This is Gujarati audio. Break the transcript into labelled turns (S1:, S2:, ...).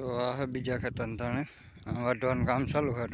S1: તો આ બીજા ખેતર તાણે વાઢવાનું કામ ચાલુ છે